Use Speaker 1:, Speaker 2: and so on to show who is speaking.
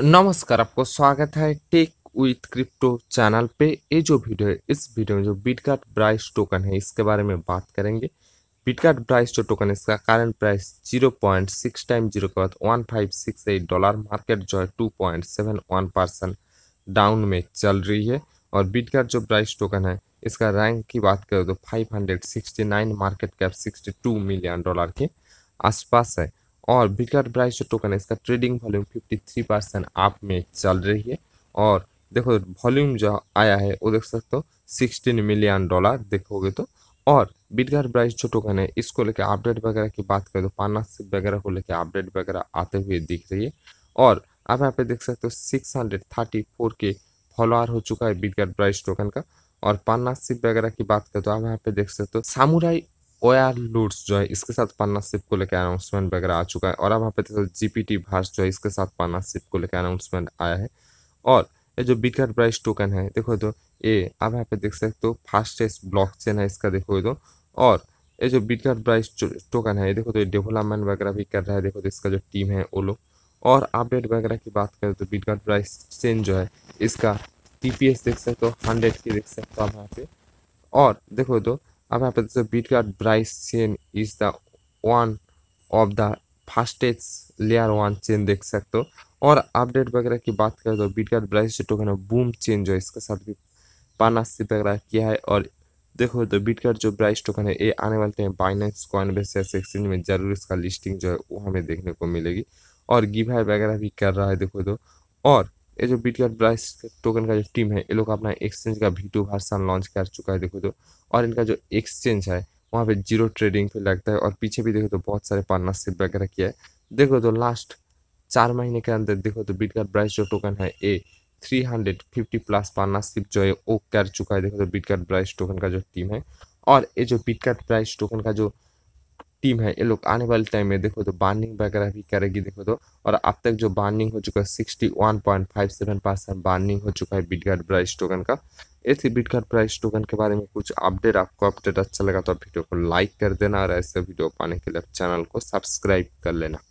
Speaker 1: नमस्कार आपको स्वागत है टेक विथ क्रिप्टो चैनल पे ये जो वीडियो है इस वीडियो में जो बिटकार्ट ब्राइस टोकन है इसके बारे में बात करेंगे बिटकार्ट ब्राइस जो टोकन है इसका current price zero point six time zero के बाद one five six eight dollar market जो है two point seven one percent down में चल रही है और बिटकार्ट जो प्राइस टोकन है इसका रैंक की बात करें तो five hundred sixty nine market cap sixty two million dollar के आसपास है और बिकर ब्राइस जो टोकन है इसका ट्रेडिंग वॉल्यूम 53 परसेंट आप में चल रही है और देखो वॉल्यूम जो आया है वो देख सकते हो 16 मिलियन डॉलर देखोगे तो और बिटगार प्राइस जो टोकन है इसको लेकर अपडेट वगैरह की बात करें तो पार्टनरशिप वगैरह को लेकर अपडेट वगैरह आते हुए दिख रही है और आप यहाँ पे देख सकते हो सिक्स हंड्रेड थर्टी फोर के फॉलोअर हो चुका है बिटगार प्राइस टोकन का और पार्टनरशिप वगैरह की बात करें तो आप यहाँ पे देख सकते हो सामुराई ओया लूट्स जो है इसके साथ पार्टनरशिप को लेकर अनाउंसमेंट वगैरह आ चुका है और अब यहाँ पे जैसे जी पी टी भार्स जो है इसके साथ पार्टनरशिप को लेकर अनाउंसमेंट आया है और ये जो बिगर प्राइस टोकन है देखो तो ये आप यहाँ पे देख सकते हो फास्टेस्ट ब्लॉक चेन है इसका देखो तो और ये जो बिगर प्राइस टोकन है देखो तो ये डेवलपमेंट वगैरह भी कर रहा है देखो तो इसका जो टीम है वो लोग और अपडेट वगैरह की बात करें तो बिटकॉइन प्राइस चेन जो है इसका टी देख सकते हो हंड्रेड की देख सकते हो आप यहाँ पे और देखो तो Up happens the bitguard Bryce chain is the one of the fastest layer one chain देख सकते हो और अपडेट वगैरह की बात करें तो बीटगार्ड ब्राइस जो टोकन है बूम चेन जो है इसके साथ भी पार्टनरशिप वगैरह किया है और देखो तो बीटगार्ड जो ब्राइस टोकन है ये आने वाले time Binance Coinbase exchange में जरूर इसका लिस्टिंग जो है वो हमें देखने को मिलेगी और गिव वगैरह भी कर रहा है देखो तो और ये जो बीट गार्ड टोकन का जो टीम है ये लोग अपना एक्सचेंज का वी टू लॉन्च कर चुका है देखो तो और इनका जो एक्सचेंज है वहाँ पे जीरो ट्रेडिंग पे लगता है और पीछे भी देखो तो बहुत सारे पार्टनरशिप वगैरह किया है देखो तो लास्ट चार महीने के अंदर देखो तो बीट कार्ड ब्राइस जो टोकन है ए फिफ्टी प्लस पार्टनरशिप जो है वो कर चुका है देखो तो बीट कार्ड ब्राइस टोकन का जो टीम है और ये जो बीट कार्ड ब्राइस टोकन का जो टीम है ये लोग आने वाले टाइम में देखो तो बार्निंग वगैरह भी करेगी देखो तो और अब तक जो बार्निंग हो चुका है sixty one point five seven percent burning हो चुका है बिटगार्ड प्राइस टोकन का ऐसे बिटगार्ड प्राइस टोकन के बारे में कुछ अपडेट आपको अपडेट अच्छा लगा तो वीडियो को लाइक कर देना और ऐसे वीडियो पाने के लिए चैनल को सब्सक्राइब कर लेना